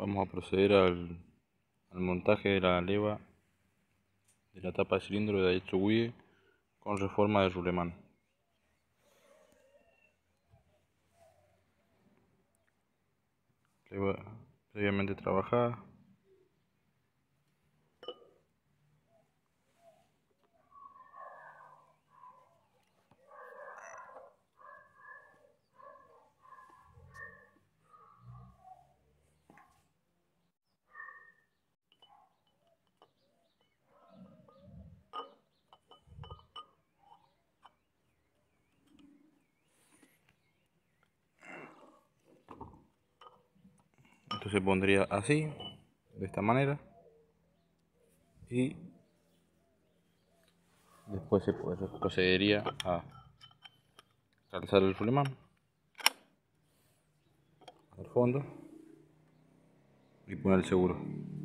Vamos a proceder al, montaje de la leva de la tapa de cilindro de Daitsu Wii con reforma de Ruleman. previamente trabajada. se pondría así de esta manera y después se procedería a calzar el sulemán al fondo y poner el seguro